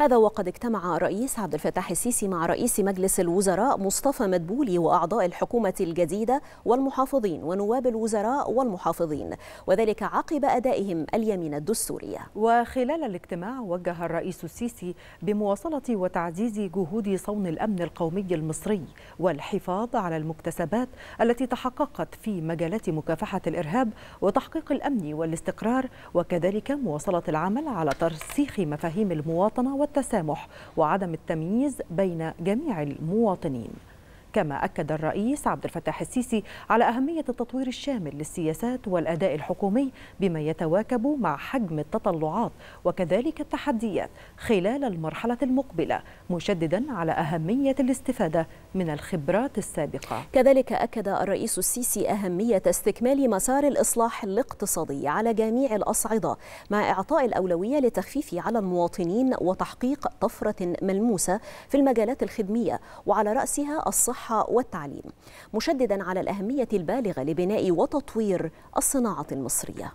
هذا وقد اجتمع الرئيس عبد الفتاح السيسي مع رئيس مجلس الوزراء مصطفى مدبولي وأعضاء الحكومة الجديدة والمحافظين ونواب الوزراء والمحافظين وذلك عقب أدائهم اليمين الدستورية وخلال الاجتماع وجه الرئيس السيسي بمواصلة وتعزيز جهود صون الأمن القومي المصري والحفاظ على المكتسبات التي تحققت في مجالات مكافحة الإرهاب وتحقيق الأمن والاستقرار وكذلك مواصلة العمل على ترسيخ مفاهيم المواطنة التسامح وعدم التمييز بين جميع المواطنين كما أكد الرئيس عبد الفتاح السيسي على أهمية التطوير الشامل للسياسات والأداء الحكومي بما يتواكب مع حجم التطلعات وكذلك التحديات خلال المرحلة المقبلة مشددا على أهمية الاستفادة من الخبرات السابقة كذلك أكد الرئيس السيسي أهمية استكمال مسار الإصلاح الاقتصادي على جميع الأصعدة مع إعطاء الأولوية لتخفيف على المواطنين وتحقيق طفرة ملموسة في المجالات الخدمية وعلى رأسها الصحة الصحة والتعليم مشددا على الأهمية البالغة لبناء وتطوير الصناعة المصرية